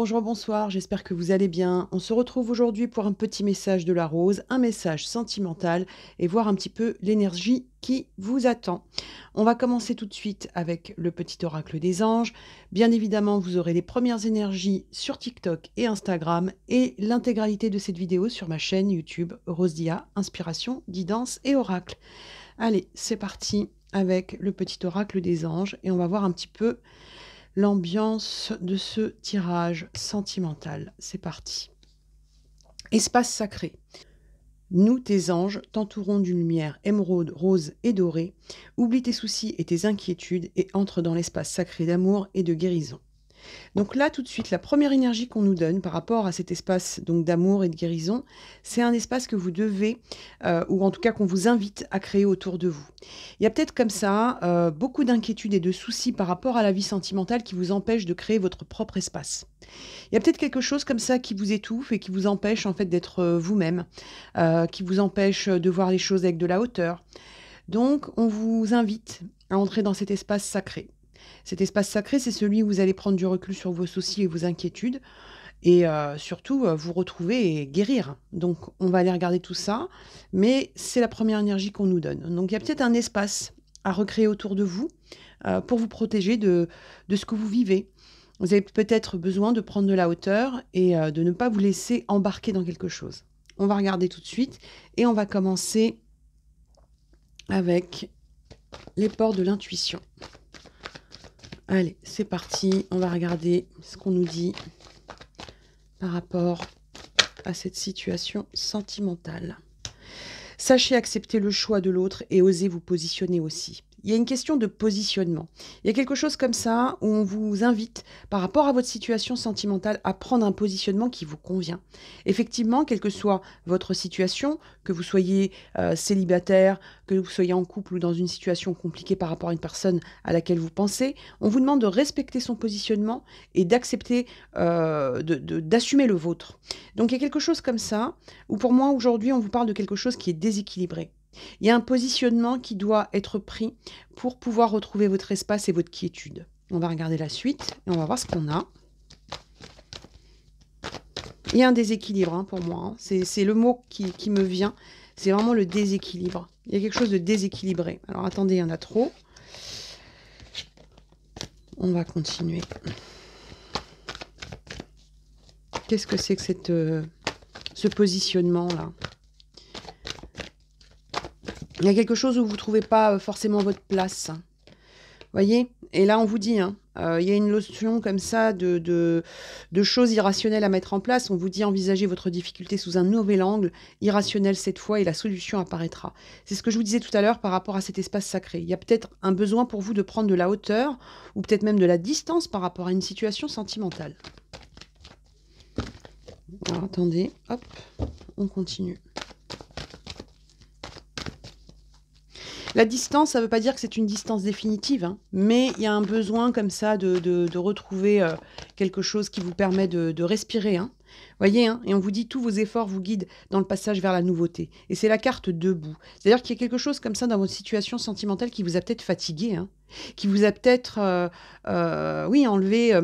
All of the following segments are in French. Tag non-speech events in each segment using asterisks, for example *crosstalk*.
Bonjour, bonsoir, j'espère que vous allez bien. On se retrouve aujourd'hui pour un petit message de la rose, un message sentimental et voir un petit peu l'énergie qui vous attend. On va commencer tout de suite avec le petit oracle des anges. Bien évidemment, vous aurez les premières énergies sur TikTok et Instagram et l'intégralité de cette vidéo sur ma chaîne YouTube Dia, inspiration, guidance et oracle. Allez, c'est parti avec le petit oracle des anges et on va voir un petit peu l'ambiance de ce tirage sentimental. C'est parti. Espace sacré. Nous, tes anges, t'entourons d'une lumière émeraude, rose et dorée. Oublie tes soucis et tes inquiétudes et entre dans l'espace sacré d'amour et de guérison. Donc là, tout de suite, la première énergie qu'on nous donne par rapport à cet espace donc d'amour et de guérison, c'est un espace que vous devez, euh, ou en tout cas qu'on vous invite à créer autour de vous. Il y a peut-être comme ça euh, beaucoup d'inquiétudes et de soucis par rapport à la vie sentimentale qui vous empêche de créer votre propre espace. Il y a peut-être quelque chose comme ça qui vous étouffe et qui vous empêche en fait d'être euh, vous-même, qui vous empêche de voir les choses avec de la hauteur. Donc, on vous invite à entrer dans cet espace sacré. Cet espace sacré, c'est celui où vous allez prendre du recul sur vos soucis et vos inquiétudes et euh, surtout euh, vous retrouver et guérir. Donc on va aller regarder tout ça, mais c'est la première énergie qu'on nous donne. Donc il y a peut-être un espace à recréer autour de vous euh, pour vous protéger de, ce que vous vivez. Vous avez peut-être besoin de prendre de la hauteur et de ne pas vous laisser embarquer dans quelque chose. On va regarder tout de suite et on va commencer avec les ports de l'intuition. Allez, c'est parti. On va regarder ce qu'on nous dit par rapport à cette situation sentimentale. Sachez accepter le choix de l'autre et osez vous positionner aussi. Il y a une question de positionnement. Il y a quelque chose comme ça où on vous invite, par rapport à votre situation sentimentale, à prendre un positionnement qui vous convient. Effectivement, quelle que soit votre situation, que vous soyez euh, célibataire, que vous soyez en couple ou dans une situation compliquée par rapport à une personne à laquelle vous pensez, on vous demande de respecter son positionnement et d'accepter, euh, d'assumer le vôtre. Donc il y a quelque chose comme ça où pour moi aujourd'hui on vous parle de quelque chose qui est déséquilibré. Il y a un positionnement qui doit être pris pour pouvoir retrouver votre espace et votre quiétude. On va regarder la suite et on va voir ce qu'on a. Il y a un déséquilibre hein, pour moi. Hein. C'est le mot qui, me vient. C'est vraiment le déséquilibre. Il y a quelque chose de déséquilibré. Alors attendez, il y en a trop. On va continuer. Qu'est-ce que c'est que euh, ce positionnement-là il y a quelque chose où vous ne trouvez pas euh, forcément votre place. Voyez Et là, on vous dit, hein, euh, il y a une notion comme ça de, choses irrationnelles à mettre en place. On vous dit envisager votre difficulté sous un nouvel angle, irrationnel cette fois, et la solution apparaîtra. C'est ce que je vous disais tout à l'heure par rapport à cet espace sacré. Il y a peut-être un besoin pour vous de prendre de la hauteur, ou peut-être même de la distance par rapport à une situation sentimentale. attendez, hop, on continue. La distance, ça ne veut pas dire que c'est une distance définitive, hein. mais il y a un besoin comme ça de, retrouver euh, quelque chose qui vous permet de, de respirer. Hein. Voyez, hein, et on vous dit tous vos efforts vous guident dans le passage vers la nouveauté. Et c'est la carte debout. C'est-à-dire qu'il y a quelque chose comme ça dans votre situation sentimentale qui vous a peut-être fatigué, hein, qui vous a peut-être, euh, euh, oui, enlevé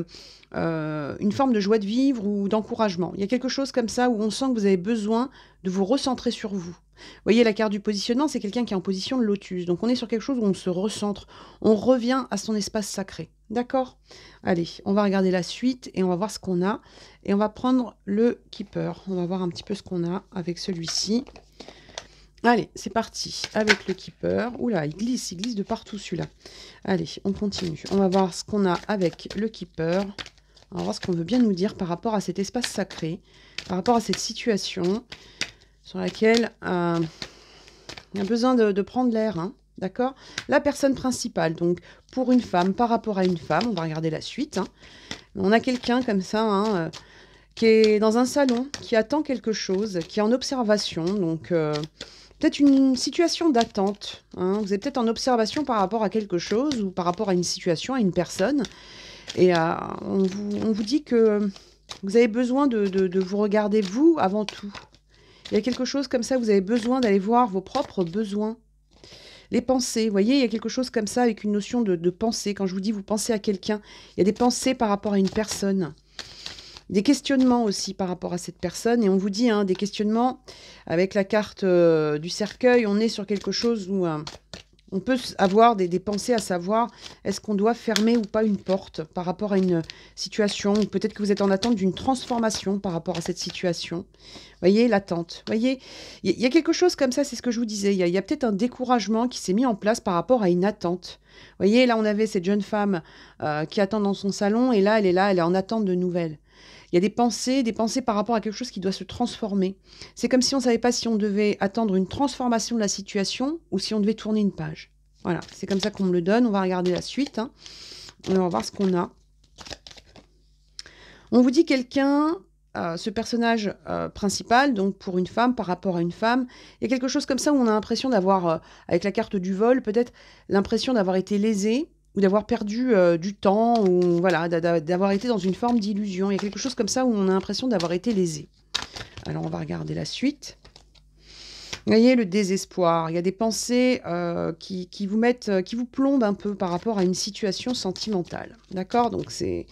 euh, une forme de joie de vivre ou d'encouragement. Il y a quelque chose comme ça où on sent que vous avez besoin de vous recentrer sur vous. Voyez, la carte du positionnement, c'est quelqu'un qui est en position de lotus. Donc on est sur quelque chose où on se recentre, on revient à son espace sacré. D'accord Allez, on va regarder la suite et on va voir ce qu'on a. Et on va prendre le keeper. On va voir un petit peu ce qu'on a avec celui-ci. Allez, c'est parti avec le keeper. Oula, il glisse, il glisse de partout celui-là. Allez, on continue. On va voir ce qu'on a avec le keeper. On va voir ce qu'on veut bien nous dire par rapport à cet espace sacré, par rapport à cette situation sur laquelle euh, il y a besoin de, prendre l'air. Hein. D'accord La personne principale, donc pour une femme, par rapport à une femme, on va regarder la suite. Hein. On a quelqu'un comme ça hein, euh, qui est dans un salon, qui attend quelque chose, qui est en observation, donc euh, peut-être une situation d'attente. Hein. Vous êtes peut-être en observation par rapport à quelque chose ou par rapport à une situation, à une personne. Et euh, on, vous, dit que vous avez besoin de vous regarder vous avant tout. Il y a quelque chose comme ça, vous avez besoin d'aller voir vos propres besoins les pensées. Vous voyez, il y a quelque chose comme ça avec une notion de, pensée. Quand je vous dis vous pensez à quelqu'un, il y a des pensées par rapport à une personne. Des questionnements aussi par rapport à cette personne. Et on vous dit, hein, des questionnements avec la carte euh, du cercueil, on est sur quelque chose où... Euh, on peut avoir des, pensées à savoir est-ce qu'on doit fermer ou pas une porte par rapport à une situation ou peut-être que vous êtes en attente d'une transformation par rapport à cette situation. Voyez l'attente. Voyez, il y, a quelque chose comme ça, c'est ce que je vous disais. Il y a, peut-être un découragement qui s'est mis en place par rapport à une attente. Voyez, là on avait cette jeune femme euh, qui attend dans son salon et là elle est là, elle est en attente de nouvelles. Il y a des pensées, des pensées par rapport à quelque chose qui doit se transformer. C'est comme si on ne savait pas si on devait attendre une transformation de la situation ou si on devait tourner une page. Voilà, c'est comme ça qu'on me le donne. On va regarder la suite. Hein. On va voir ce qu'on a. On vous dit quelqu'un, euh, ce personnage euh, principal, donc pour une femme, par rapport à une femme, il y a quelque chose comme ça où on a l'impression d'avoir, euh, avec la carte du vol, peut-être l'impression d'avoir été lésé, ou d'avoir perdu euh, du temps, ou voilà, d'avoir été dans une forme d'illusion. Il y a quelque chose comme ça où on a l'impression d'avoir été lésé. Alors on va regarder la suite. Vous voyez le désespoir, il y a des pensées euh, qui, vous mettent, euh, qui vous plombent un peu par rapport à une situation sentimentale. D'accord Donc c'est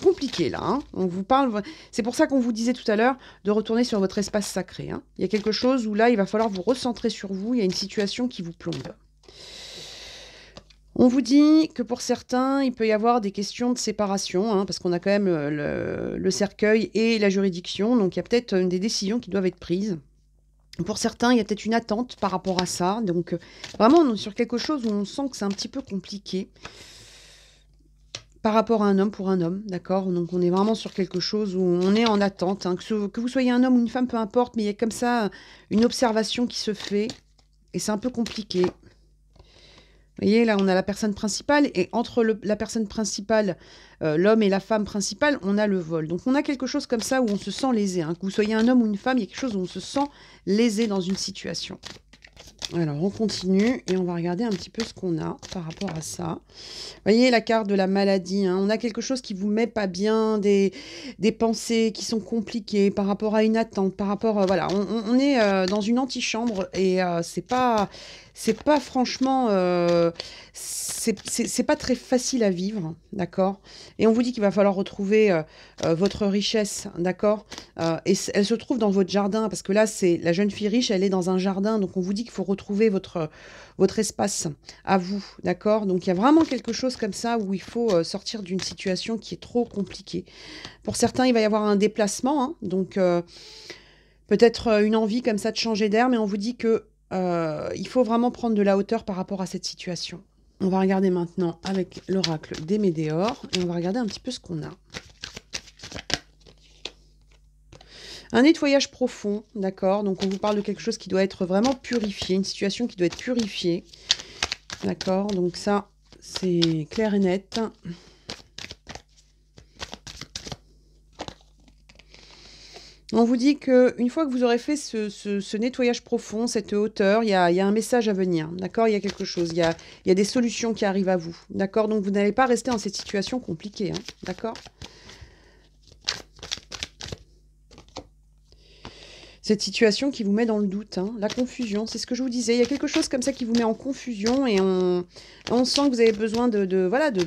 compliqué là. Hein. vous parle. C'est pour ça qu'on vous disait tout à l'heure de retourner sur votre espace sacré. Hein. il y a quelque chose où là, il va falloir vous recentrer sur vous. Il y a une situation qui vous plombe. On vous dit que pour certains, il peut y avoir des questions de séparation, hein, parce qu'on a quand même euh, le, cercueil et la juridiction, donc il y a peut-être euh, des décisions qui doivent être prises. Pour certains, il y a peut-être une attente par rapport à ça. Donc euh, vraiment, on est sur quelque chose où on sent que c'est un petit peu compliqué par rapport à un homme pour un homme, d'accord Donc on est vraiment sur quelque chose où on est en attente, hein, que, que, vous soyez un homme ou une femme, peu importe, mais il y a comme ça une observation qui se fait, et c'est un peu compliqué. Vous voyez, là, on a la personne principale, et entre la personne principale, euh, l'homme et la femme principale, on a le vol. Donc, on a quelque chose comme ça où on se sent lésé. Hein. Que vous soyez un homme ou une femme, il y a quelque chose où on se sent lésé dans une situation. Alors, on continue et on va regarder un petit peu ce qu'on a par rapport à ça. Vous voyez la carte de la maladie. Hein. on a quelque chose qui vous met pas bien, des, pensées qui sont compliquées par rapport à une attente, par rapport... Euh, voilà, on, est euh, dans une antichambre et c'est pas c'est pas franchement, euh, c'est pas très facile à vivre, d'accord Et on vous dit qu'il va falloir retrouver euh, euh, votre richesse, d'accord Et elle se trouve dans votre jardin, parce que là, c'est la jeune fille riche, elle est dans un jardin, donc on vous dit qu'il faut retrouver votre, votre espace à vous, d'accord Donc il y a vraiment quelque chose comme ça où il faut sortir d'une situation qui est trop compliquée. Pour certains, il va y avoir un déplacement, hein, donc peut-être une envie comme ça de changer d'air, mais on vous dit que euh, il faut vraiment prendre de la hauteur par rapport à cette situation. On va regarder maintenant avec l'oracle des Médéors et on va regarder un petit peu ce qu'on a. Un nettoyage profond, d'accord Donc on vous parle de quelque chose qui doit être vraiment purifié, une situation qui doit être purifiée. D'accord Donc ça, c'est clair et net. On vous dit qu'une fois que vous aurez fait ce, nettoyage profond, cette hauteur, il y a, un message à venir, d'accord Il y a quelque chose, il y a, des solutions qui arrivent à vous, d'accord Donc vous n'allez pas rester dans cette situation compliquée, hein, d'accord cette situation qui vous met dans le doute, hein, la confusion, c'est ce que je vous disais. Il y a quelque chose comme ça qui vous met en confusion et on, sent que vous avez besoin de, voilà, de,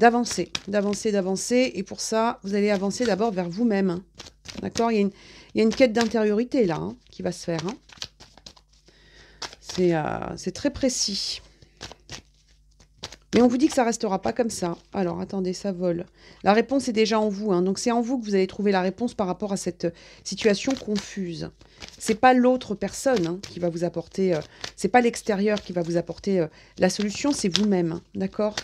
d'avancer, d'avancer, d'avancer. Et pour ça, vous allez avancer d'abord vers vous-même. D'accord il, y a une quête d'intériorité là hein, qui va se faire. Hein. Euh, c'est très précis. Mais on vous dit que ça restera pas comme ça. Alors attendez, ça vole. La réponse est déjà en vous. Hein. Donc c'est en vous que vous allez trouver la réponse par rapport à cette euh, situation confuse. C'est pas l'autre personne qui va vous apporter. Ce euh, c'est pas l'extérieur qui va vous apporter la solution. C'est vous-même. D'accord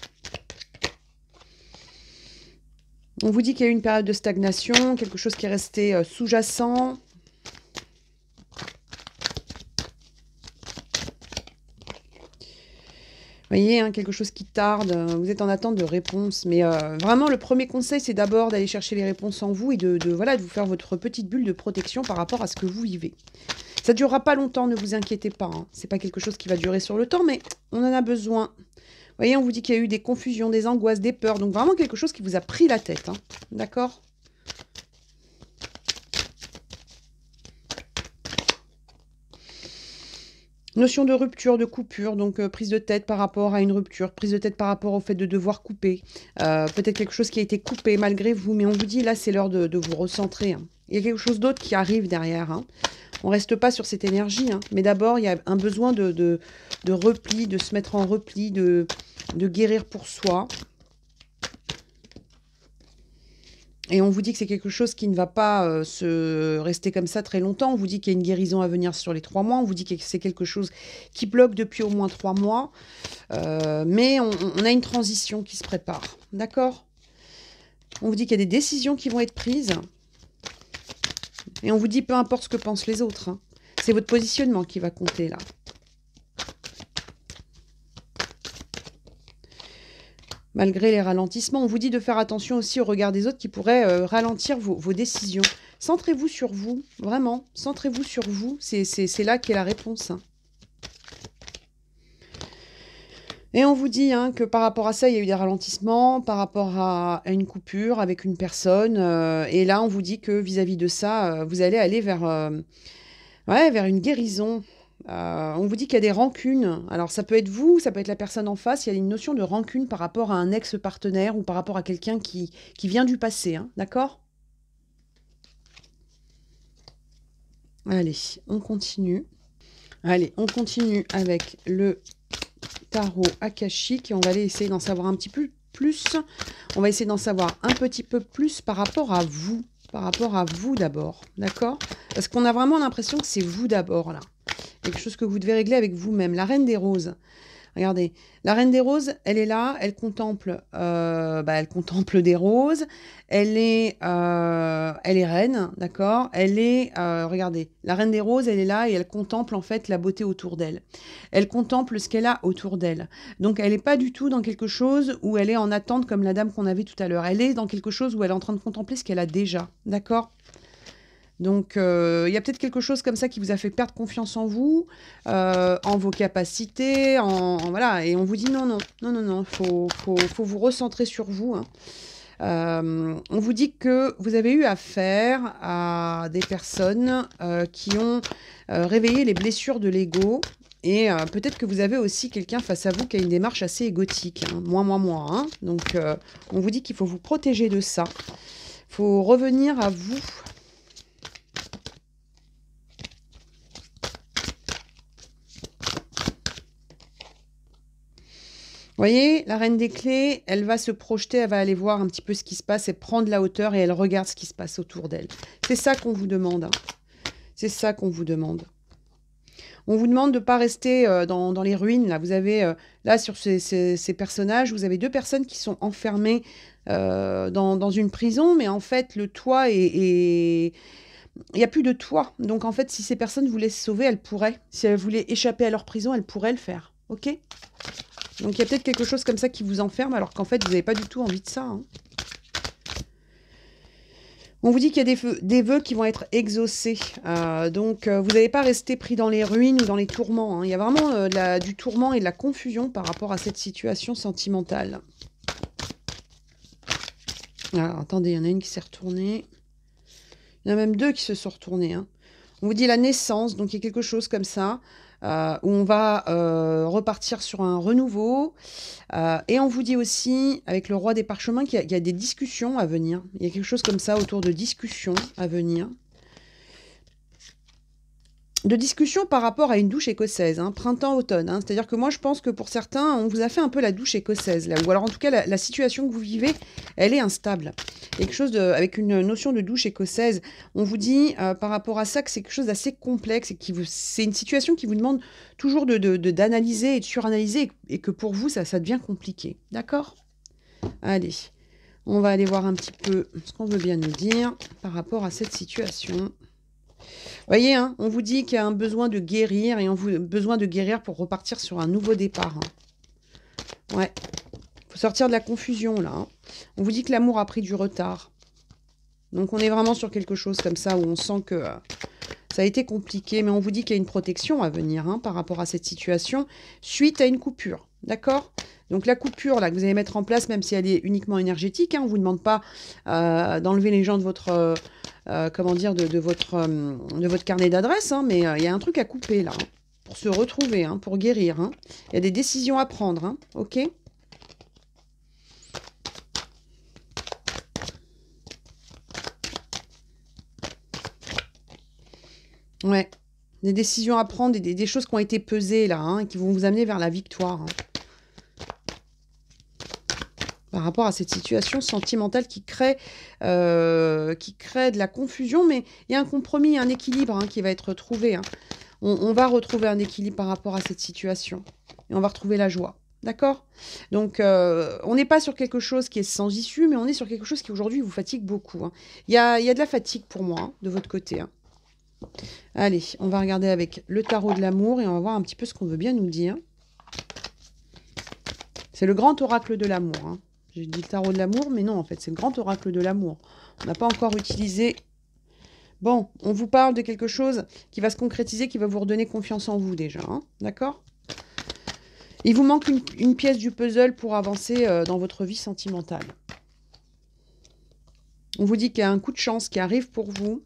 on vous dit qu'il y a eu une période de stagnation, quelque chose qui est resté euh, sous-jacent. Vous voyez, hein, quelque chose qui tarde, euh, vous êtes en attente de réponses. Mais euh, vraiment, le premier conseil, c'est d'abord d'aller chercher les réponses en vous et de, voilà, de vous faire votre petite bulle de protection par rapport à ce que vous vivez. Ça ne durera pas longtemps, ne vous inquiétez pas. Hein. C'est Ce n'est pas quelque chose qui va durer sur le temps, mais on en a besoin voyez, on vous dit qu'il y a eu des confusions, des angoisses, des peurs. Donc vraiment quelque chose qui vous a pris la tête. Hein. D'accord Notion de rupture, de coupure, donc euh, prise de tête par rapport à une rupture, prise de tête par rapport au fait de devoir couper, euh, peut-être quelque chose qui a été coupé malgré vous, mais on vous dit là c'est l'heure de, vous recentrer. Hein. Il y a quelque chose d'autre qui arrive derrière. Hein on reste pas sur cette énergie. Hein. Mais d'abord, il y a un besoin de, repli, de se mettre en repli, de, guérir pour soi. Et on vous dit que c'est quelque chose qui ne va pas euh, se rester comme ça très longtemps. On vous dit qu'il y a une guérison à venir sur les trois mois. On vous dit que c'est quelque chose qui bloque depuis au moins trois mois. Euh, mais on, on a une transition qui se prépare. D'accord On vous dit qu'il y a des décisions qui vont être prises. Et on vous dit peu importe ce que pensent les autres. Hein. C'est votre positionnement qui va compter là. Malgré les ralentissements, on vous dit de faire attention aussi au regard des autres qui pourraient euh, ralentir vos, décisions. Centrez-vous sur vous, vraiment. Centrez-vous sur vous. C'est là qu'est la réponse. Hein. Et on vous dit hein, que par rapport à ça, il y a eu des ralentissements, par rapport à, une coupure avec une personne. Euh, et là, on vous dit que vis-à-vis de ça, euh, vous allez aller vers, euh, ouais, vers une guérison. on vous dit qu'il y a des rancunes. Alors ça peut être vous, ça peut être la personne en face. Il y a une notion de rancune par rapport à un ex-partenaire ou par rapport à quelqu'un qui, qui vient du passé. Hein. D'accord Allez, on continue. Allez, on continue avec le tarot Akashic. et on va aller essayer d'en savoir un petit peu plus. On va essayer d'en savoir un petit peu plus par rapport à vous, par rapport à vous d'abord, d'accord Parce qu'on a vraiment l'impression que c'est vous d'abord là, quelque chose que vous devez régler avec vous-même. La reine des roses, Regardez, la reine des roses, elle est là, elle contemple, euh, bah, elle contemple des roses, elle est, euh, elle est reine, d'accord Elle est, euh, regardez, la reine des roses, elle est là et elle contemple en fait la beauté autour d'elle. Elle contemple ce qu'elle a autour d'elle. Donc elle n'est pas du tout dans quelque chose où elle est en attente comme la dame qu'on avait tout à l'heure. Elle est dans quelque chose où elle est en train de contempler ce qu'elle a déjà, d'accord donc, euh, il y a peut-être quelque chose comme ça qui vous a fait perdre confiance en vous, euh, en vos capacités, en, voilà. Et on vous dit non, non, non, non, non, faut, faut, vous recentrer sur vous. Hein. Euh, on vous dit que vous avez eu affaire à des personnes qui ont réveillé les blessures de l'ego. Et peut-être que vous avez aussi quelqu'un face à vous qui a une démarche assez égotique. Moins, hein. moins, moins. Hein. Donc, on vous dit qu'il faut vous protéger de ça. Il faut revenir à vous voyez, la reine des clés, elle va se projeter, elle va aller voir un petit peu ce qui se passe et prendre la hauteur et elle regarde ce qui se passe autour d'elle. C'est ça qu'on vous demande. Hein. C'est ça qu'on vous demande. On vous demande de ne pas rester euh, dans, les ruines. Là, vous avez, euh, là sur ces, personnages, vous avez deux personnes qui sont enfermées euh, dans, une prison, mais en fait, le toit est... est il n'y a plus de toit. Donc en fait, si ces personnes voulaient se sauver, elles pourraient. Si elles voulaient échapper à leur prison, elles pourraient le faire. OK donc il y a peut-être quelque chose comme ça qui vous enferme, alors qu'en fait, vous n'avez pas du tout envie de ça. Hein. On vous dit qu'il y a des, vœux qui vont être exaucés. Euh, donc, euh, vous n'allez pas rester pris dans les ruines ou dans les tourments. Hein. Il y a vraiment euh, du tourment et de la confusion par rapport à cette situation sentimentale. Alors, attendez, il y en a une qui s'est retournée. Il y en a même deux qui se sont retournées. Hein. On vous dit la naissance, donc il y a quelque chose comme ça. Euh, où on va euh, repartir sur un renouveau. Euh, et on vous dit aussi, avec le roi des parchemins, qu'il y, a des discussions à venir. Il y a quelque chose comme ça autour de discussions à venir de discussion par rapport à une douche écossaise, hein, printemps-automne. Hein. C'est-à-dire que moi, je pense que pour certains, on vous a fait un peu la douche écossaise, là, ou alors en tout cas, la, situation que vous vivez, elle est instable. Quelque chose avec une notion de douche écossaise, on vous dit euh, par rapport à ça que c'est quelque chose d'assez complexe et c'est une situation qui vous demande toujours d'analyser de, d'analyser et de suranalyser et que pour vous, ça, ça devient compliqué. D'accord Allez, on va aller voir un petit peu ce qu'on veut bien nous dire par rapport à cette situation voyez, hein, on vous dit qu'il y a un besoin de guérir et on vous besoin de guérir pour repartir sur un nouveau départ. Hein. Ouais. faut sortir de la confusion, là. Hein. On vous dit que l'amour a pris du retard. Donc, on est vraiment sur quelque chose comme ça où on sent que... Euh, ça a été compliqué, mais on vous dit qu'il y a une protection à venir hein, par rapport à cette situation suite à une coupure. D'accord Donc la coupure là, que vous allez mettre en place, même si elle est uniquement énergétique, on ne vous demande pas euh, d'enlever les gens de votre, euh, euh, comment dire, de, votre, euh, de votre carnet d'adresse, hein, mais euh, il y a un truc à couper là, hein, pour se retrouver, hein, pour guérir. Il y a des décisions à prendre, ok Ouais, des décisions à prendre, des, des choses qui ont été pesées là, qui vont vous amener vers la victoire par rapport à cette situation sentimentale qui crée, euh, qui crée de la confusion, mais il y a un compromis, un équilibre hein, qui va être trouvé. Hein. On, va retrouver un équilibre par rapport à cette situation et on va retrouver la joie. D'accord Donc, euh, on n'est pas sur quelque chose qui est sans issue, mais on est sur quelque chose qui aujourd'hui vous fatigue beaucoup. Hein. Il y, a, y, a, de la fatigue pour moi, de votre côté. Allez, on va regarder avec le tarot de l'amour et on va voir un petit peu ce qu'on veut bien nous dire. C'est le grand oracle de l'amour. J'ai dit tarot de l'amour, mais non, en fait, c'est le grand oracle de l'amour. On n'a pas encore utilisé... Bon, on vous parle de quelque chose qui va se concrétiser, qui va vous redonner confiance en vous déjà, hein. d'accord Il vous manque une, pièce du puzzle pour avancer euh, dans votre vie sentimentale. On vous dit qu'il y a un coup de chance qui arrive pour vous,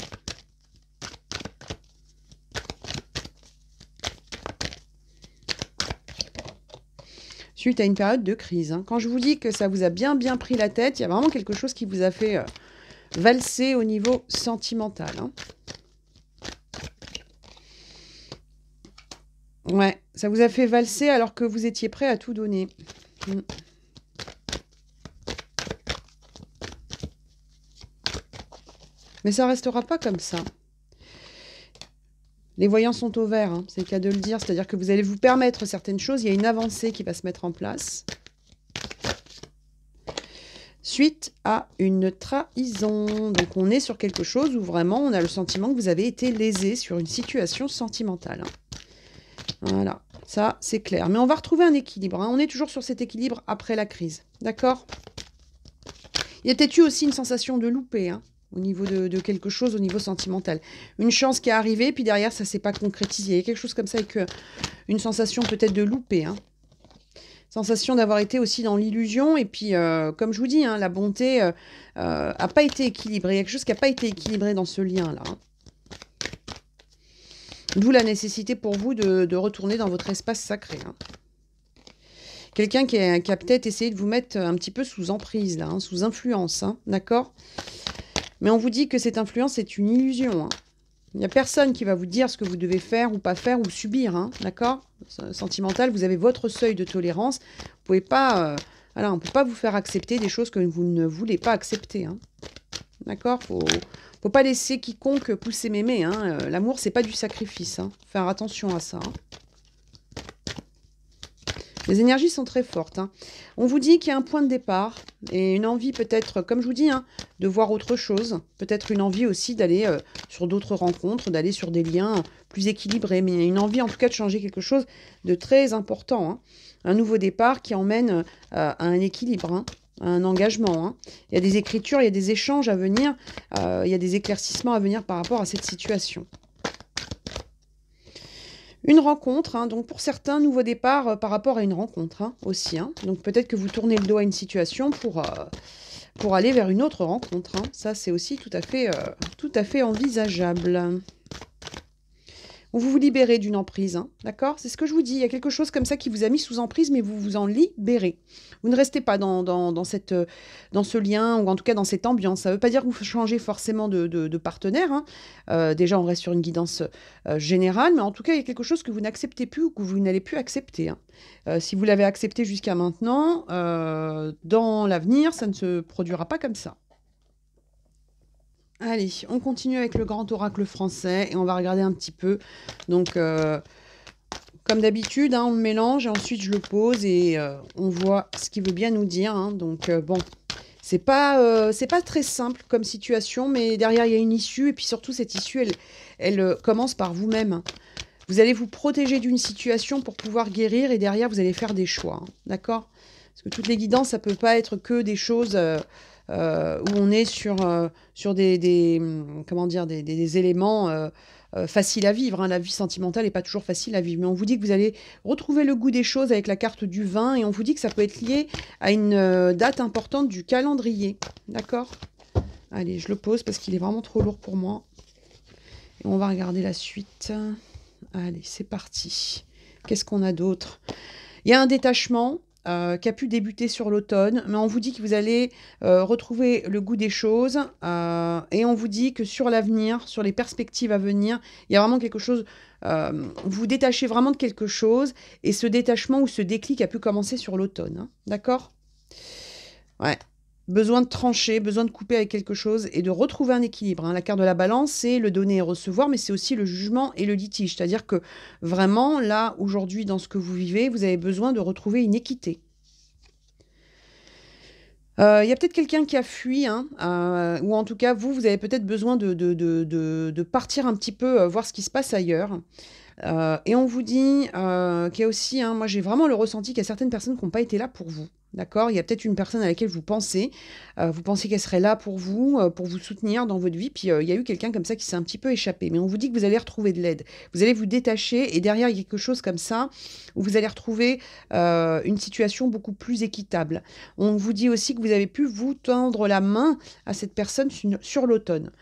suite à une période de crise. Hein. Quand je vous dis que ça vous a bien bien pris la tête, il y a vraiment quelque chose qui vous a fait euh, valser au niveau sentimental. Hein. Ouais, ça vous a fait valser alors que vous étiez prêt à tout donner. Mmh. Mais ça restera pas comme ça. Les voyants sont au vert, hein, c'est le cas de le dire. C'est-à-dire que vous allez vous permettre certaines choses. Il y a une avancée qui va se mettre en place. Suite à une trahison. Donc on est sur quelque chose où vraiment on a le sentiment que vous avez été lésé sur une situation sentimentale. Hein. Voilà, ça c'est clair. Mais on va retrouver un équilibre. Hein. On est toujours sur cet équilibre après la crise. D'accord Il y a peut-être eu aussi une sensation de louper. Hein au niveau de, quelque chose, au niveau sentimental. Une chance qui est arrivée, puis derrière, ça ne s'est pas concrétisé. quelque chose comme ça avec euh, une sensation peut-être de louper. Hein. Sensation d'avoir été aussi dans l'illusion. Et puis, euh, comme je vous dis, hein, la bonté n'a euh, pas été équilibrée. Il y a quelque chose qui n'a pas été équilibré dans ce lien-là. Hein. D'où la nécessité pour vous de, retourner dans votre espace sacré. Quelqu'un qui, a peut-être essayé de vous mettre un petit peu sous emprise, là, sous influence. D'accord mais on vous dit que cette influence est une illusion. Hein. Il n'y a personne qui va vous dire ce que vous devez faire ou pas faire ou subir, hein, d'accord Sentimental, vous avez votre seuil de tolérance. Vous pouvez pas, alors euh, on peut pas vous faire accepter des choses que vous ne voulez pas accepter, hein, d'accord faut, faut pas laisser quiconque pousser mémé. Hein, euh, L'amour, c'est pas du sacrifice. Hein. faire attention à ça. Les énergies sont très fortes. Hein. On vous dit qu'il y a un point de départ et une envie peut-être, comme je vous dis, hein, de voir autre chose. Peut-être une envie aussi d'aller euh, sur d'autres rencontres, d'aller sur des liens euh, plus équilibrés. Mais une envie en tout cas de changer quelque chose de très important. Hein. Un nouveau départ qui emmène euh, à un équilibre à un engagement. Il y a des écritures, il y a des échanges à venir, il y a des éclaircissements à venir par rapport à cette situation. Une rencontre, hein. donc pour certains, nouveau départ euh, par rapport à une rencontre hein, aussi. Hein. Donc peut-être que vous tournez le dos à une situation pour, euh, pour aller vers une autre rencontre. Ça, c'est aussi tout à fait, euh, tout à fait envisageable vous vous libérez d'une emprise, hein, d'accord C'est ce que je vous dis, il y a quelque chose comme ça qui vous a mis sous emprise, mais vous vous en libérez. Vous ne restez pas dans, cette, euh, dans ce lien, ou en tout cas dans cette ambiance. Ça ne veut pas dire que vous changez forcément de, de, partenaire. Hein. Euh, déjà, on reste sur une guidance euh, générale, mais en tout cas, il y a quelque chose que vous n'acceptez plus ou que vous n'allez plus accepter. Hein. si vous l'avez accepté jusqu'à maintenant, dans l'avenir, ça ne se produira pas comme ça. Allez, on continue avec le grand oracle français et on va regarder un petit peu. Donc, euh, comme d'habitude, hein, on le mélange et ensuite je le pose et euh, on voit ce qu'il veut bien nous dire. Hein. donc, euh, bon, c'est pas, c'est pas très simple comme situation, mais derrière il y a une issue et puis surtout cette issue, elle, commence par vous-même. Hein. Vous allez vous protéger d'une situation pour pouvoir guérir et derrière vous allez faire des choix. D'accord Parce que toutes les guidances, ça peut pas être que des choses euh, où on est sur, euh, sur des, hum, comment dire, des, éléments euh, faciles à vivre. Hein. La vie sentimentale n'est pas toujours facile à vivre, mais on vous dit que vous allez retrouver le goût des choses avec la carte du vin, et on vous dit que ça peut être lié à une date importante du calendrier. D'accord Allez, je le pose parce qu'il est vraiment trop lourd pour moi. Et on va regarder la suite. Allez, c'est parti. Qu'est-ce qu'on a d'autre Il y a un détachement. Euh, qui a pu débuter sur l'automne, mais on vous dit que vous allez euh, retrouver le goût des choses euh, et on vous dit que sur l'avenir, sur les perspectives à venir, il y a vraiment quelque chose, vous vous détachez vraiment de quelque chose et ce détachement ou ce déclic a pu commencer sur l'automne, hein. d'accord Ouais besoin de trancher, besoin de couper avec quelque chose et de retrouver un équilibre. Hein. La carte de la balance, c'est le donner et recevoir, mais c'est aussi le jugement et le litige. C'est-à-dire que vraiment, là, aujourd'hui, dans ce que vous vivez, vous avez besoin de retrouver une équité. Euh, il y a peut-être quelqu'un qui a fui, hein, euh, ou en tout cas, vous, vous avez peut-être besoin de, de, partir un petit peu euh, voir ce qui se passe ailleurs. Euh, et on vous dit euh, qu'il y a aussi, hein, moi j'ai vraiment le ressenti qu'il y a certaines personnes qui n'ont pas été là pour vous. D'accord Il y a peut-être une personne à laquelle vous pensez, euh, vous pensez qu'elle serait là pour vous, pour vous soutenir dans votre vie, puis il y a eu quelqu'un comme ça qui s'est un petit peu échappé. Mais on vous dit que vous allez retrouver de l'aide, vous allez vous détacher, et derrière, il y a quelque chose comme ça, où vous allez retrouver une situation beaucoup plus équitable. On vous dit aussi que vous avez pu vous tendre la main à cette personne sur l'automne.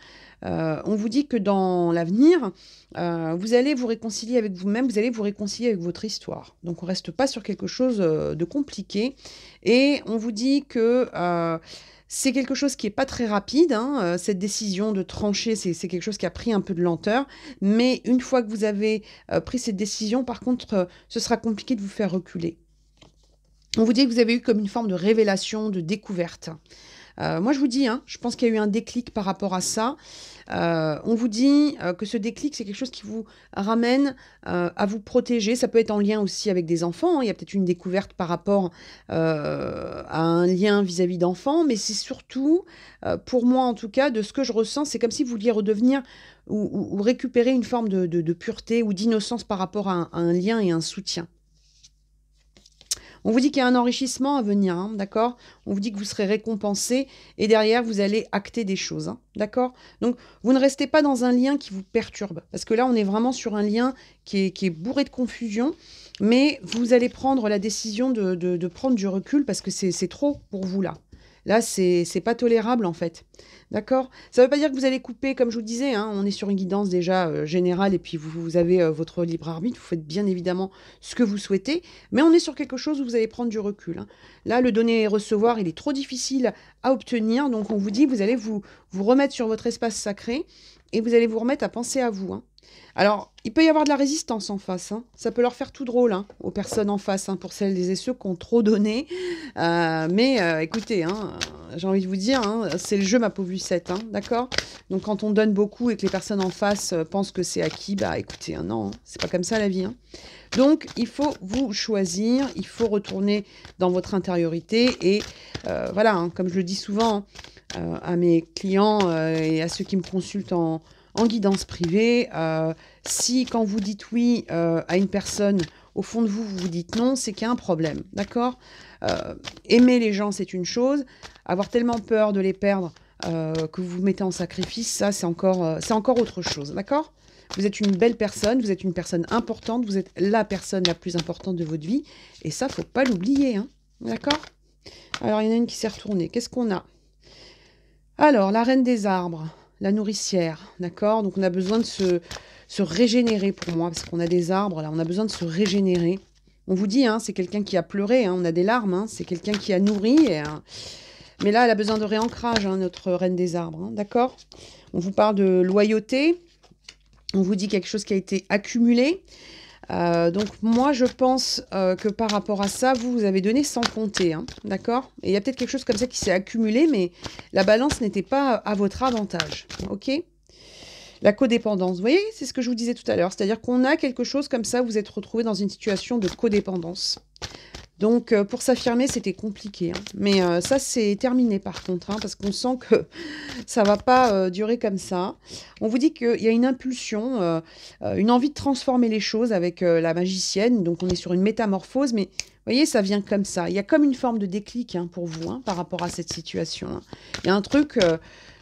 Euh, on vous dit que dans l'avenir, euh, vous allez vous réconcilier avec vous-même, vous allez vous réconcilier avec votre histoire. Donc on ne reste pas sur quelque chose euh, de compliqué. Et on vous dit que c'est quelque chose qui n'est pas très rapide. Hein. Cette décision de trancher, c'est quelque chose qui a pris un peu de lenteur. Mais une fois que vous avez pris cette décision, par contre, ce sera compliqué de vous faire reculer. On vous dit que vous avez eu comme une forme de révélation, de découverte. Euh, moi, je vous dis, hein, je pense qu'il y a eu un déclic par rapport à ça. Euh, on vous dit euh, que ce déclic, c'est quelque chose qui vous ramène à vous protéger. Ça peut être en lien aussi avec des enfants. Hein. Il y a peut-être une découverte par rapport à un lien vis-à-vis d'enfants. Mais c'est surtout, pour moi en tout cas, de ce que je ressens, c'est comme si vous vouliez redevenir ou, récupérer une forme de, pureté ou d'innocence par rapport à un lien et un soutien. On vous dit qu'il y a un enrichissement à venir, hein, d'accord On vous dit que vous serez récompensé et derrière, vous allez acter des choses, hein, d'accord Donc, vous ne restez pas dans un lien qui vous perturbe, parce que là, on est vraiment sur un lien qui est, bourré de confusion, mais vous allez prendre la décision de prendre du recul parce que c'est trop pour vous là, Là, c'est pas tolérable en fait. D'accord Ça ne veut pas dire que vous allez couper, comme je vous disais, hein. on est sur une guidance déjà euh, générale et puis vous, avez euh, votre libre arbitre, vous faites bien évidemment ce que vous souhaitez, mais on est sur quelque chose où vous allez prendre du recul. Hein. Là, le donner et recevoir, il est trop difficile à obtenir, donc on vous dit, vous allez vous, vous remettre sur votre espace sacré et vous allez vous remettre à penser à vous. Hein. Alors, il peut y avoir de la résistance en face. Hein. Ça peut leur faire tout drôle hein, aux personnes en face, hein, pour celles et ceux qui ont trop donné. Euh, mais euh, écoutez, j'ai envie de vous dire, c'est le jeu, ma pauvre Lucette. D'accord Donc, quand on donne beaucoup et que les personnes en face euh, pensent que c'est acquis, bah écoutez, non, c'est pas comme ça la vie. Donc, il faut vous choisir, il faut retourner dans votre intériorité. Et voilà, comme je le dis souvent à mes clients et à ceux qui me consultent en en guidance privée. Euh, si quand vous dites oui euh, à une personne, au fond de vous, vous vous dites non, c'est qu'il y a un problème, d'accord euh, Aimer les gens, c'est une chose. Avoir tellement peur de les perdre que vous vous mettez en sacrifice, ça, c'est encore, encore autre chose, d'accord Vous êtes une belle personne, vous êtes une personne importante, vous êtes la personne la plus importante de votre vie. Et ça, faut pas l'oublier, hein d'accord Alors, il y en a une qui s'est retournée. Qu'est-ce qu'on a alors, la reine des arbres la nourricière, d'accord Donc on a besoin de se, régénérer pour moi, parce qu'on a des arbres, là, on a besoin de se régénérer. On vous dit, hein, c'est quelqu'un qui a pleuré, hein, on a des larmes, hein. c'est quelqu'un qui a nourri. mais là, elle a besoin de réancrage, notre reine des arbres, d'accord On vous parle de loyauté, on vous dit quelque chose qui a été accumulé, euh, donc moi, je pense euh, que par rapport à ça, vous, vous avez donné sans compter, hein, d'accord Et il y a peut-être quelque chose comme ça qui s'est accumulé, mais la balance n'était pas à votre avantage, ok La codépendance, vous voyez, c'est ce que je vous disais tout à l'heure, c'est-à-dire qu'on a quelque chose comme ça, vous êtes retrouvé dans une situation de codépendance. Donc euh, pour s'affirmer, c'était compliqué. Hein. Mais euh, ça, c'est terminé par contre, hein, parce qu'on sent que *laughs* ça va pas euh, durer comme ça. On vous dit qu'il y a une impulsion, une envie de transformer les choses avec la magicienne. Donc on est sur une métamorphose, mais vous voyez, ça vient comme ça. Il y a comme une forme de déclic hein, pour vous par rapport à cette situation. Il y a un truc,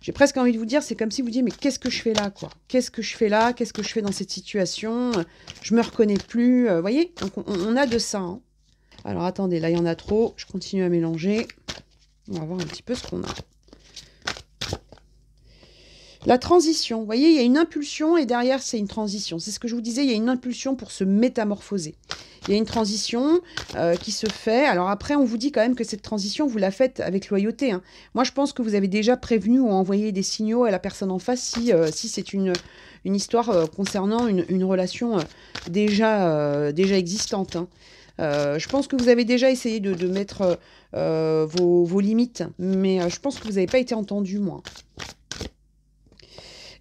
j'ai presque envie de vous dire, c'est comme si vous disiez, mais qu'est-ce que je fais là quoi Qu'est-ce que je fais là Qu'est-ce que je fais dans cette situation Je me reconnais plus. Vous voyez, donc on, on, a de ça. Alors attendez, là il y en a trop. Je continue à mélanger. On va voir un petit peu ce qu'on a. La transition, vous voyez, il y a une impulsion et derrière c'est une transition. C'est ce que je vous disais, il y a une impulsion pour se métamorphoser. Il y a une transition euh, qui se fait. Alors après, on vous dit quand même que cette transition, vous la faites avec loyauté. Hein. Moi, je pense que vous avez déjà prévenu ou envoyé des signaux à la personne en face si, euh, si c'est une, histoire euh, concernant une, relation déjà, déjà existante. Hein. Euh, je pense que vous avez déjà essayé de, mettre euh, euh, vos, limites, mais je pense que vous n'avez pas été entendu, moi.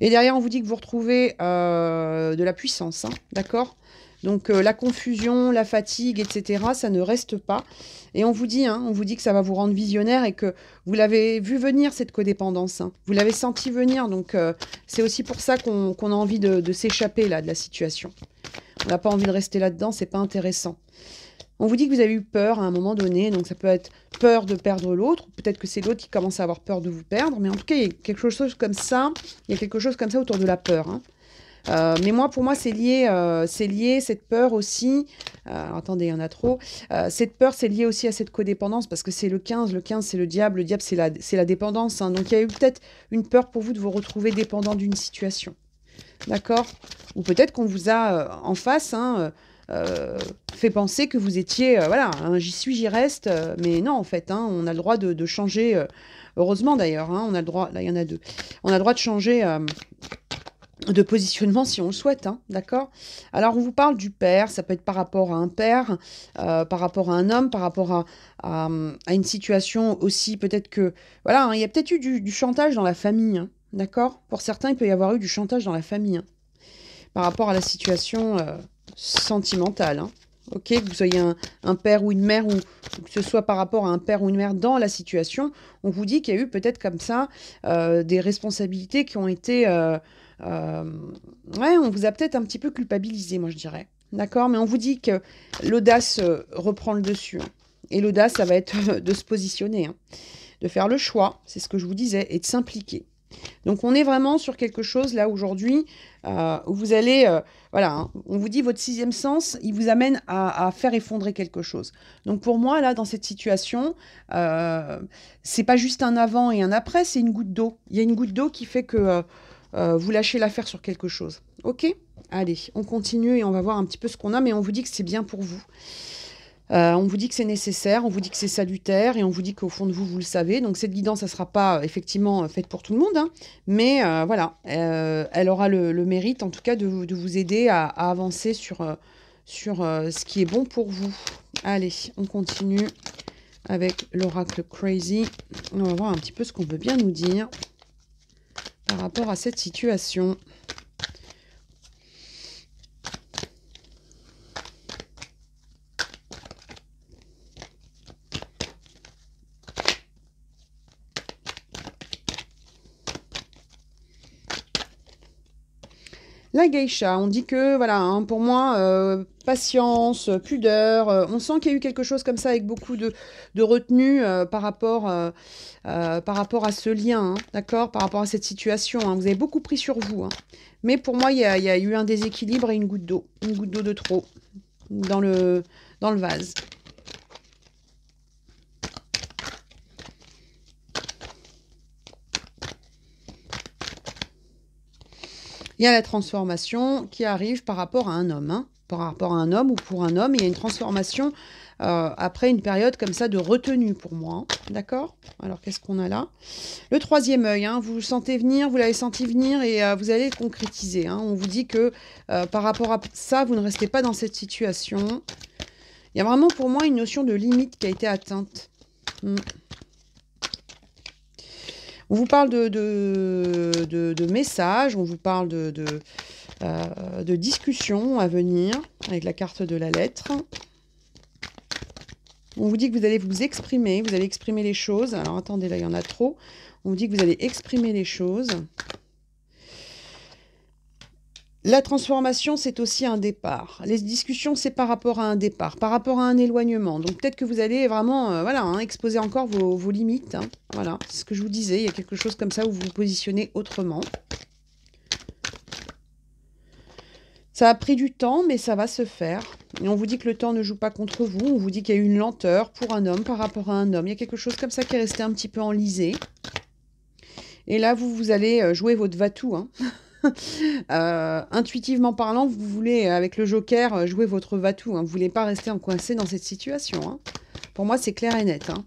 Et derrière, on vous dit que vous retrouvez de la puissance, hein, d'accord donc la confusion, la fatigue, etc., ça ne reste pas. Et on vous dit, hein, on vous dit que ça va vous rendre visionnaire et que vous l'avez vu venir cette codépendance. Hein. Vous l'avez senti venir. Donc c'est aussi pour ça qu'on a envie de, de s'échapper là de la situation. On n'a pas envie de rester là-dedans, c'est pas intéressant. On vous dit que vous avez eu peur à un moment donné, donc ça peut être peur de perdre l'autre, peut-être que c'est l'autre qui commence à avoir peur de vous perdre, mais en tout cas, il y a quelque chose comme ça, il y a quelque chose comme ça autour de la peur. Hein. Euh, mais moi, pour moi, c'est lié, euh, c'est lié cette peur aussi. Euh, attendez, il y en a trop. cette peur, c'est lié aussi à cette codépendance parce que c'est le 15. Le 15, c'est le diable. Le diable, c'est la, dépendance. Hein. Donc, il y a eu peut-être une peur pour vous de vous retrouver dépendant d'une situation. D'accord Ou peut-être qu'on vous a en face, hein, euh, fait penser que vous étiez, euh, voilà, j'y suis, j'y reste. Euh, mais non, en fait, hein, on a le droit de, changer. heureusement d'ailleurs, hein, on a le droit, là il y en a deux, on a le droit de changer de positionnement si on le souhaite, hein, d'accord Alors on vous parle du père, ça peut être par rapport à un père, par rapport à un homme, par rapport à, une situation aussi, peut-être que... Voilà, il y a peut-être eu du, chantage dans la famille, d'accord Pour certains, il peut y avoir eu du chantage dans la famille, par rapport à la situation sentimentale. Hein. Ok, que vous soyez un, père ou une mère, ou, que ce soit par rapport à un père ou une mère dans la situation, on vous dit qu'il y a eu peut-être comme ça euh, des responsabilités qui ont été... Euh, euh, ouais, on vous a peut-être un petit peu culpabilisé, moi je dirais. D'accord Mais on vous dit que l'audace reprend le dessus. Hein. Et l'audace, ça va être *laughs* de se positionner, hein. de faire le choix, c'est ce que je vous disais, et de s'impliquer. Donc on est vraiment sur quelque chose là aujourd'hui euh, où vous allez, euh, voilà, hein, on vous dit votre sixième sens, il vous amène à, faire effondrer quelque chose. Donc pour moi là dans cette situation, euh, c'est pas juste un avant et un après, c'est une goutte d'eau. Il y a une goutte d'eau qui fait que vous lâchez l'affaire sur quelque chose. Ok Allez, on continue et on va voir un petit peu ce qu'on a, mais on vous dit que c'est bien pour vous. Euh, on vous dit que c'est nécessaire, on vous dit que c'est salutaire et on vous dit qu'au fond de vous, vous le savez. Donc cette guidance, ça ne sera pas effectivement euh, faite pour tout le monde, hein. mais euh, voilà, elle aura le, mérite en tout cas de, vous aider à, avancer sur, sur ce qui est bon pour vous. Allez, on continue avec l'oracle Crazy. On va voir un petit peu ce qu'on veut bien nous dire par rapport à cette situation. La geisha, on dit que, voilà, hein, pour moi, euh, patience, pudeur, euh, on sent qu'il y a eu quelque chose comme ça avec beaucoup de, retenue euh, par, rapport, par rapport à ce lien, hein, d'accord Par rapport à cette situation, hein. vous avez beaucoup pris sur vous. Mais pour moi, il y, a, eu un déséquilibre et une goutte d'eau, une goutte d'eau de trop dans le, dans le vase. Il y a la transformation qui arrive par rapport à un homme. Hein. Par rapport à un homme ou pour un homme, il y a une transformation euh, après une période comme ça de retenue pour moi. Hein. D'accord Alors, qu'est-ce qu'on a là Le troisième œil, hein. vous vous sentez venir, vous l'avez senti venir et euh, vous allez concrétiser. On vous dit que euh, par rapport à ça, vous ne restez pas dans cette situation. Il y a vraiment pour moi une notion de limite qui a été atteinte. Mmh. On vous parle de, de, messages, on vous parle de, de, euh, de discussions à venir avec la carte de la lettre. On vous dit que vous allez vous exprimer, vous allez exprimer les choses. Alors attendez, là il y en a trop. On vous dit que vous allez exprimer les choses. La transformation, c'est aussi un départ. Les discussions, c'est par rapport à un départ, par rapport à un éloignement. Donc peut-être que vous allez vraiment euh, voilà, hein, exposer encore vos, limites. Hein. Voilà, c'est ce que je vous disais. Il y a quelque chose comme ça où vous vous positionnez autrement. Ça a pris du temps, mais ça va se faire. Et on vous dit que le temps ne joue pas contre vous. On vous dit qu'il y a une lenteur pour un homme par rapport à un homme. Il y a quelque chose comme ça qui est resté un petit peu enlisé. Et là, vous, vous allez euh, jouer votre vatou. Hein. *laughs* *laughs* Euh, intuitivement parlant, vous voulez, euh, avec le joker, euh, jouer votre vatou. Hein. Vous voulez pas rester coincé dans cette situation. Hein. Pour moi, c'est clair et net. Hein.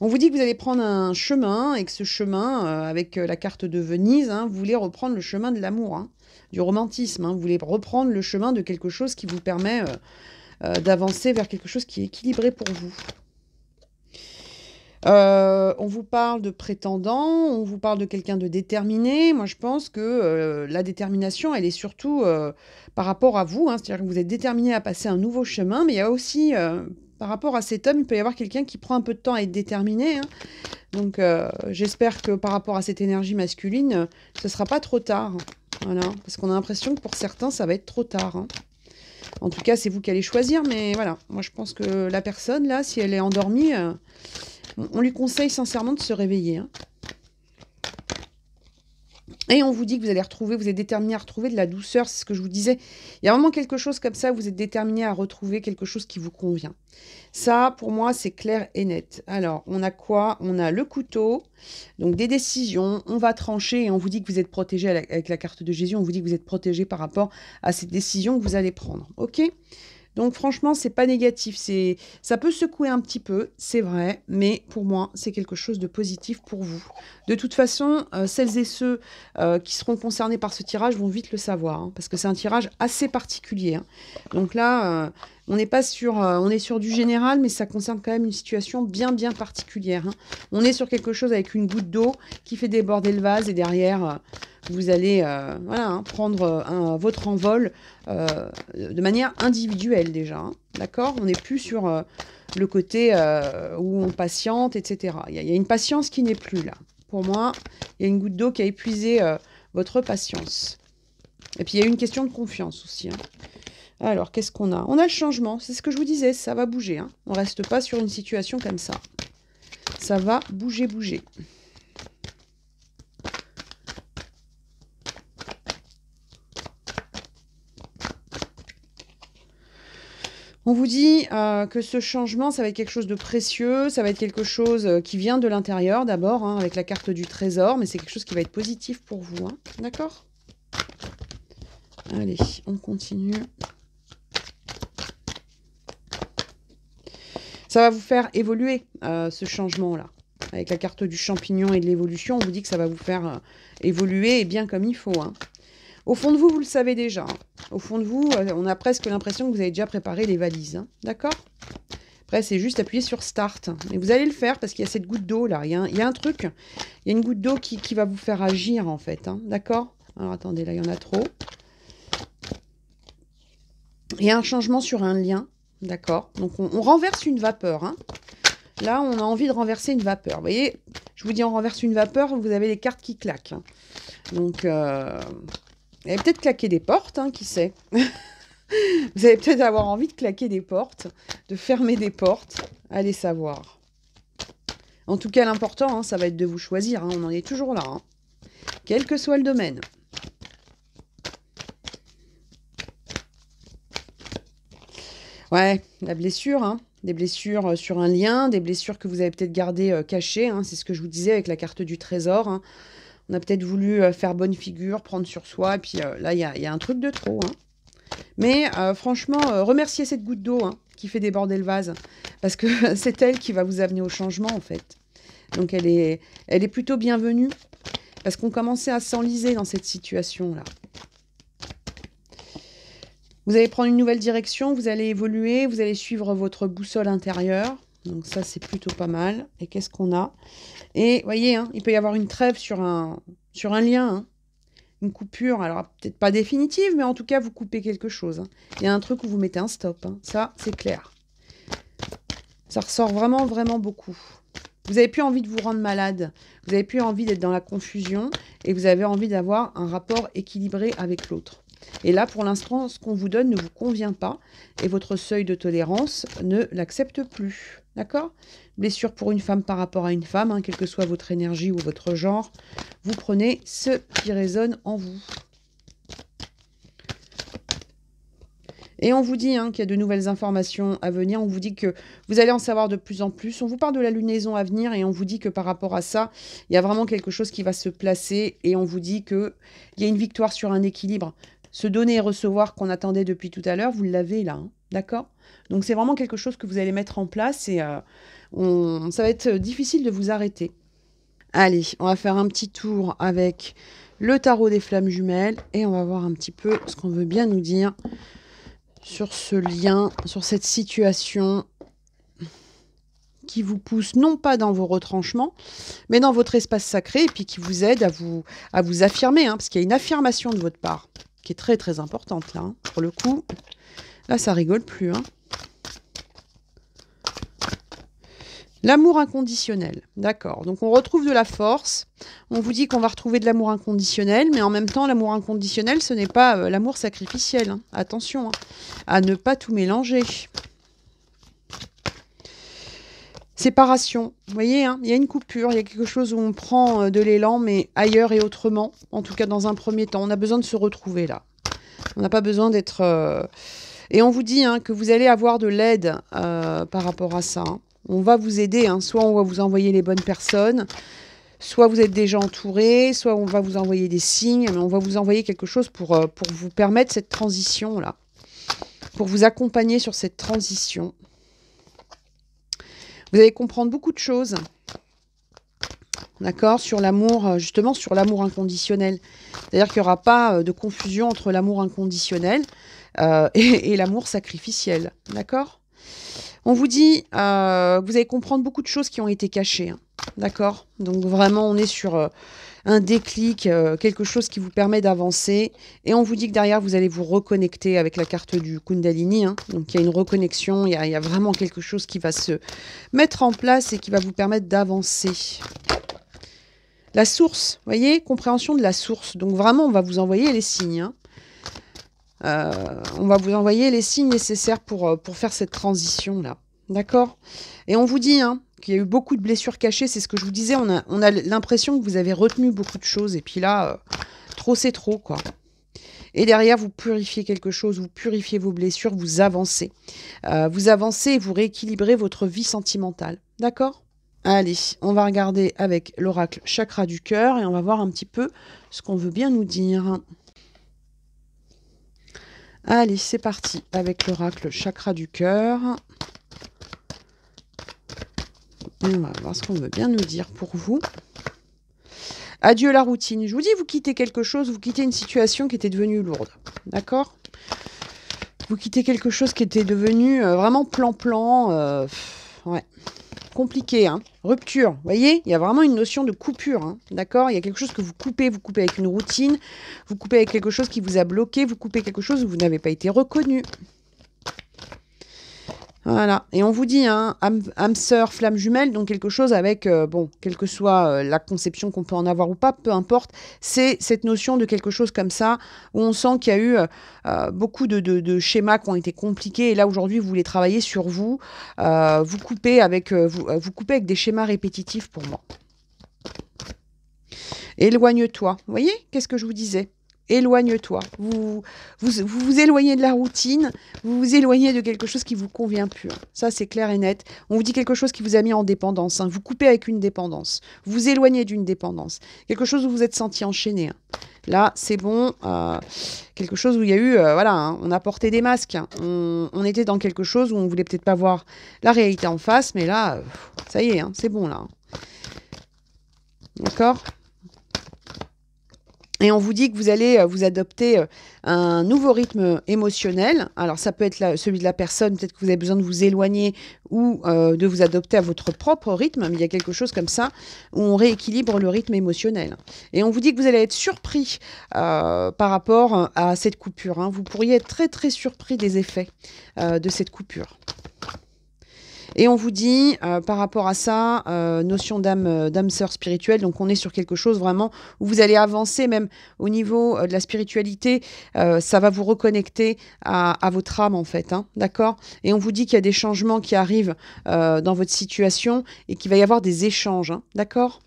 On vous dit que vous allez prendre un chemin et que ce chemin, avec la carte de Venise, hein, vous voulez reprendre le chemin de l'amour, du romantisme. Vous voulez reprendre le chemin de quelque chose qui vous permet d'avancer vers quelque chose qui est équilibré pour vous. Euh, on vous parle de prétendant, on vous parle de quelqu'un de déterminé. Moi, je pense que euh, la détermination, elle est surtout euh, par rapport à vous. Hein. C'est-à-dire que vous êtes déterminé à passer un nouveau chemin, mais il y a aussi, par rapport à cet homme, il peut y avoir quelqu'un qui prend un peu de temps à être déterminé. Hein. Donc, j'espère que par rapport à cette énergie masculine, ce ne sera pas trop tard. Voilà, parce qu'on a l'impression que pour certains, ça va être trop tard. Hein. En tout cas, c'est vous qui allez choisir, mais voilà. Moi, je pense que la personne, là, si elle est endormie on lui conseille sincèrement de se réveiller. Hein. Et on vous dit que vous allez retrouver, vous êtes déterminé à retrouver de la douceur, c'est ce que je vous disais. Il y a vraiment quelque chose comme ça, vous êtes déterminé à retrouver quelque chose qui vous convient. Ça, pour moi, c'est clair et net. Alors, on a quoi On a le couteau, donc des décisions, on va trancher et on vous dit que vous êtes protégé avec la carte de Jésus, on vous dit que vous êtes protégé par rapport à ces décisions que vous allez prendre. Ok donc franchement, c'est pas négatif. C'est, ça peut secouer un petit peu, c'est vrai, mais pour moi, c'est quelque chose de positif pour vous. De toute façon, euh, celles et ceux euh, qui seront concernés par ce tirage vont vite le savoir, hein, parce que c'est un tirage assez particulier. Hein. Donc là, euh, on n'est pas sur, on est sur du général, mais ça concerne quand même une situation bien bien particulière. Hein. On est sur quelque chose avec une goutte d'eau qui fait déborder le vase et derrière vous allez euh, hein, prendre euh, votre envol euh, de manière individuelle déjà. Hein, d'accord On n'est plus sur le côté où on patiente, etc. Il y, a une patience qui n'est plus là. Pour moi, il y a une goutte d'eau qui a épuisé votre patience. Et puis il y a une question de confiance aussi. Hein. Alors, qu'est-ce qu'on a On a le changement, c'est ce que je vous disais, ça va bouger. On ne reste pas sur une situation comme ça. Ça va bouger, bouger. On vous dit euh, que ce changement, ça va être quelque chose de précieux, ça va être quelque chose euh, qui vient de l'intérieur d'abord, hein, avec la carte du trésor, mais c'est quelque chose qui va être positif pour vous, hein. d'accord Allez, on continue. Ça va vous faire évoluer euh, ce changement-là. Avec la carte du champignon et de l'évolution, on vous dit que ça va vous faire évoluer et bien comme il faut. Hein. Au fond de vous, vous le savez déjà. Hein. Au fond de vous, euh, on a presque l'impression que vous avez déjà préparé les valises. Hein. D'accord après, c'est juste appuyer sur Start. Et vous allez le faire parce qu'il y a cette goutte d'eau là. Il y, a un, truc. Il y a une goutte d'eau qui, va vous faire agir en fait. Hein. D'accord Alors attendez, là, il y en a trop. Il y a un changement sur un lien. D'accord Donc on, renverse une vapeur. Là, on a envie de renverser une vapeur. Vous voyez, je vous dis on renverse une vapeur, vous avez les cartes qui claquent. Donc, euh, vous allez peut-être claquer des portes, hein, qui sait *laughs* Vous allez peut-être avoir envie de claquer des portes, de fermer des portes, allez savoir. En tout cas, l'important, hein, ça va être de vous choisir, hein. on en est toujours là, quel que soit le domaine. Ouais, la blessure, des blessures euh, sur un lien, des blessures que vous avez peut-être gardées euh, cachées, c'est ce que je vous disais avec la carte du trésor. On a peut-être voulu euh, faire bonne figure, prendre sur soi. Et puis euh, là, il y, a, un truc de trop. Hein. Mais euh, franchement, remerciez cette goutte d'eau hein, qui fait déborder le vase. Parce que *laughs* c'est elle qui va vous amener au changement, en fait. Donc elle est, elle est plutôt bienvenue. Parce qu'on commençait à s'enliser dans cette situation-là. Vous allez prendre une nouvelle direction, vous allez évoluer, vous allez suivre votre boussole intérieure. Donc ça, c'est plutôt pas mal. Et qu'est-ce qu'on a Et voyez, hein, il peut y avoir une trêve sur un, sur un lien. Hein. Une coupure, alors peut-être pas définitive, mais en tout cas, vous coupez quelque chose. Hein. Il y a un truc où vous mettez un stop. Ça, c'est clair. Ça ressort vraiment, vraiment beaucoup. Vous n'avez plus envie de vous rendre malade. Vous n'avez plus envie d'être dans la confusion. Et vous avez envie d'avoir un rapport équilibré avec l'autre. Et là, pour l'instant, ce qu'on vous donne ne vous convient pas. Et votre seuil de tolérance ne l'accepte plus. D'accord Blessure pour une femme par rapport à une femme, hein, quelle que soit votre énergie ou votre genre. Vous prenez ce qui résonne en vous. Et on vous dit hein, qu'il y a de nouvelles informations à venir. On vous dit que vous allez en savoir de plus en plus. On vous parle de la lunaison à venir et on vous dit que par rapport à ça, il y a vraiment quelque chose qui va se placer et on vous dit qu'il y a une victoire sur un équilibre. Ce donner et recevoir qu'on attendait depuis tout à l'heure, vous l'avez là, hein, d'accord Donc c'est vraiment quelque chose que vous allez mettre en place et euh, ça va être difficile de vous arrêter. Allez, on va faire un petit tour avec le tarot des flammes jumelles et on va voir un petit peu ce qu'on veut bien nous dire sur ce lien, sur cette situation qui vous pousse non pas dans vos retranchements, mais dans votre espace sacré et puis qui vous aide à vous, à vous affirmer, hein, parce qu'il y a une affirmation de votre part qui est très très importante là. Hein, pour le coup, là ça rigole plus. Hein. L'amour inconditionnel, d'accord. Donc on retrouve de la force. On vous dit qu'on va retrouver de l'amour inconditionnel, mais en même temps, l'amour inconditionnel, ce n'est pas euh, l'amour sacrificiel. Hein. Attention à ne pas tout mélanger. Séparation. Vous voyez, hein, il y a une coupure, il y a quelque chose où on prend euh, de l'élan, mais ailleurs et autrement, en tout cas dans un premier temps. On a besoin de se retrouver là. On n'a pas besoin d'être... Euh, et on vous dit hein, que vous allez avoir de l'aide euh, par rapport à ça. Hein. On va vous aider, soit on va vous envoyer les bonnes personnes, soit vous êtes déjà entouré, soit on va vous envoyer des signes, mais on va vous envoyer quelque chose pour, pour vous permettre cette transition-là, pour vous accompagner sur cette transition. Vous allez comprendre beaucoup de choses. D'accord Sur l'amour, euh, justement, sur l'amour inconditionnel. C'est-à-dire qu'il n'y aura pas euh, de confusion entre l'amour inconditionnel euh, *laughs* et, et l'amour sacrificiel. D'accord on vous dit euh, vous allez comprendre beaucoup de choses qui ont été cachées. Hein. D'accord Donc vraiment, on est sur euh, un déclic, euh, quelque chose qui vous permet d'avancer. Et on vous dit que derrière, vous allez vous reconnecter avec la carte du Kundalini. Hein. Donc il y a une reconnexion, il y, a vraiment quelque chose qui va se mettre en place et qui va vous permettre d'avancer. La source, voyez, compréhension de la source. Donc vraiment, on va vous envoyer les signes. Hein. Euh, on va vous envoyer les signes nécessaires pour, euh, pour faire cette transition-là. D'accord Et on vous dit hein, qu'il y a eu beaucoup de blessures cachées. C'est ce que je vous disais. On a, l'impression que vous avez retenu beaucoup de choses. Et puis là, euh, trop c'est trop, quoi. Et derrière, vous purifiez quelque chose, vous purifiez vos blessures, vous avancez. vous avancez et vous rééquilibrez votre vie sentimentale. D'accord Allez, on va regarder avec l'oracle chakra du cœur et on va voir un petit peu ce qu'on veut bien nous dire. Allez, c'est parti avec l'oracle chakra du cœur. on va voir ce qu'on veut bien nous dire pour vous. Adieu la routine. Je vous dis, vous quittez quelque chose, vous quittez une situation qui était devenue lourde. D'accord Vous quittez quelque chose qui était devenu euh, vraiment plan-plan. Euh, ouais compliqué. Hein. Rupture, vous voyez, il y a vraiment une notion de coupure, hein, d'accord Il y a quelque chose que vous coupez, vous coupez avec une routine, vous coupez avec quelque chose qui vous a bloqué, vous coupez quelque chose où vous n'avez pas été reconnu. Voilà. Et on vous dit, hein, âme, sœur, flamme jumelle, donc quelque chose avec, euh, bon, quelle que soit euh, la conception qu'on peut en avoir ou pas, peu importe, c'est cette notion de quelque chose comme ça, où on sent qu'il y a eu euh, beaucoup de, schémas qui ont été compliqués, et là aujourd'hui, vous voulez travailler sur vous, vous, coupez avec, vous, vous coupez avec des schémas répétitifs pour moi. Éloigne-toi. Vous voyez, qu'est-ce que je vous disais éloigne-toi. Vous vous, vous éloignez de la routine, vous vous éloignez de quelque chose qui vous convient plus. Hein. Ça, c'est clair et net. On vous dit quelque chose qui vous a mis en dépendance. Hein. Vous coupez avec une dépendance. Vous vous éloignez d'une dépendance. Quelque chose où vous êtes senti enchaîné. Hein. Là, c'est bon. Euh, quelque chose où il y a eu, euh, voilà, on a porté des masques. On, était dans quelque chose où on voulait peut-être pas voir la réalité en face, mais là, ça y est, c'est bon là. D'accord et on vous dit que vous allez euh, vous adopter euh, un nouveau rythme émotionnel. Alors ça peut être celui de la personne, peut-être que vous avez besoin de vous éloigner ou euh, de vous adopter à votre propre rythme, mais il y a quelque chose comme ça où on rééquilibre le rythme émotionnel. Et on vous dit que vous allez être surpris par rapport à cette coupure. Hein. Vous pourriez être très très surpris des effets de cette coupure. Et on vous dit, euh, par rapport à ça, euh, notion d'âme, euh, d'âme sœur spirituelle, donc on est sur quelque chose vraiment où vous allez avancer même au niveau de la spiritualité, ça va vous reconnecter à, votre âme en fait, hein. d'accord Et on vous dit qu'il y a des changements qui arrivent dans votre situation et qu'il va y avoir des échanges, hein. d'accord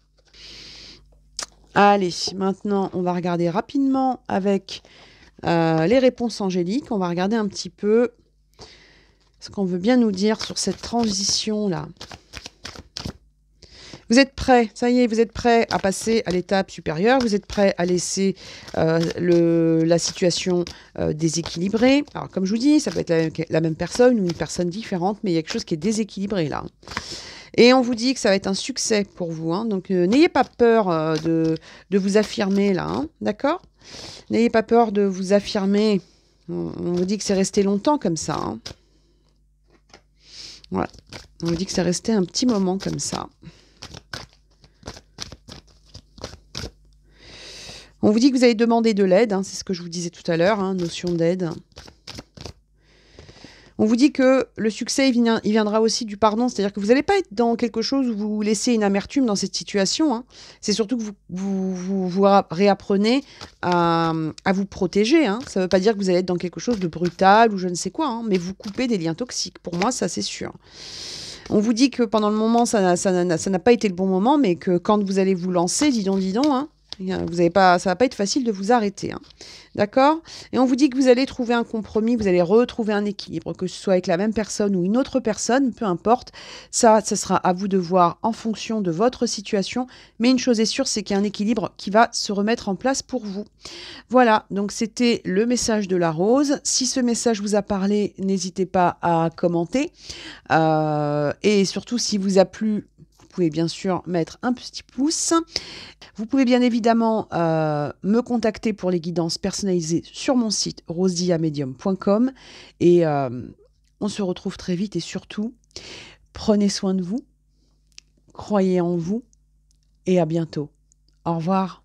Allez, maintenant on va regarder rapidement avec les réponses angéliques. On va regarder un petit peu ce qu'on veut bien nous dire sur cette transition-là. Vous êtes prêt, ça y est, vous êtes prêt à passer à l'étape supérieure, vous êtes prêt à laisser euh, la situation euh, déséquilibrée. Alors comme je vous dis, ça peut être la, même personne ou une personne différente, mais il y a quelque chose qui est déséquilibré là. Et on vous dit que ça va être un succès pour vous. Hein. Donc euh, n'ayez pas peur de, vous affirmer là, hein. d'accord N'ayez pas peur de vous affirmer. On, vous dit que c'est resté longtemps comme ça. Hein. Voilà. On vous dit que ça restait un petit moment comme ça. On vous dit que vous avez demandé de l'aide, hein, c'est ce que je vous disais tout à l'heure, hein, notion d'aide. On vous dit que le succès, il viendra aussi du pardon, c'est-à-dire que vous n'allez pas être dans quelque chose où vous laissez une amertume dans cette situation. Hein. C'est surtout que vous vous, réapprenez à, vous protéger. Hein. Ça ne veut pas dire que vous allez être dans quelque chose de brutal ou je ne sais quoi, hein, mais vous coupez des liens toxiques. Pour moi, ça c'est sûr. On vous dit que pendant le moment, ça n'a pas été le bon moment, mais que quand vous allez vous lancer, dis donc, dis donc, vous avez pas, ça va pas être facile de vous arrêter. Hein. D'accord Et on vous dit que vous allez trouver un compromis, vous allez retrouver un équilibre, que ce soit avec la même personne ou une autre personne, peu importe. Ça, ce sera à vous de voir en fonction de votre situation. Mais une chose est sûre, c'est qu'il y a un équilibre qui va se remettre en place pour vous. Voilà, donc c'était le message de la rose. Si ce message vous a parlé, n'hésitez pas à commenter. Euh, et surtout, si vous a plu pouvez bien sûr mettre un petit pouce. Vous pouvez bien évidemment euh, me contacter pour les guidances personnalisées sur mon site rosiamedium.com et euh, on se retrouve très vite et surtout, prenez soin de vous, croyez en vous et à bientôt. Au revoir.